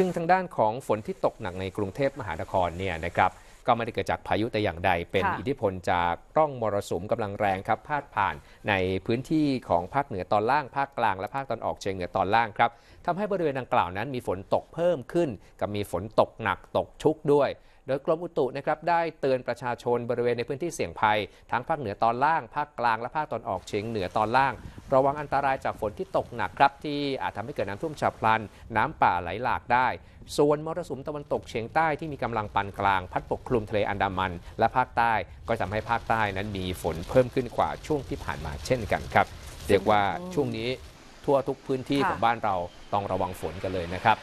ซึ่งทางด้านของฝนที่ตกหนักในกรุงเทพมหานครเนี่ยนะครับก็ไม่ได้เกิดจากพายุแต่อย่างใด เป็นอิทธิพลจากร่องมรสุมกำลังแรงครับพาดผ่านในพื้นที่ของภาคเหนือตอนล่าง ภาคกลาง และภาคตอนออกเฉียงเหนือตอนล่างครับทำให้บริเวณดังกล่าวนั้นมีฝนตกเพิ่มขึ้นกับมีฝนตกหนักตกชุกด้วย โดยกรมอุตุนะครับได้เตือนประชาชนบริเวณในพื้นที่เสี่ยงภัย ทั้งภาคเหนือตอนล่างภาคกลางและภาคตอนออกเฉียงเหนือตอนล่างระวังอันตรายจากฝนที่ตกหนักครับ ที่อาจทำให้เกิดน้ำท่วมฉับพลัน น้ำป่าไหลหลากได้ ส่วนมรสุมตะวันตกเฉียงใต้ที่มีกำลังปานกลาง พัดปกคลุมทะเลอันดามัน และภาคใต้ก็ทำให้ภาคใต้นั้นมีฝนเพิ่มขึ้นกว่า ช่วงที่ผ่านมาเช่นกันครับเรียกว่าช่วงนี้ทั่วทุกพื้นที่ของบ้านเราต้องระวังฝนกันเลยนะครับ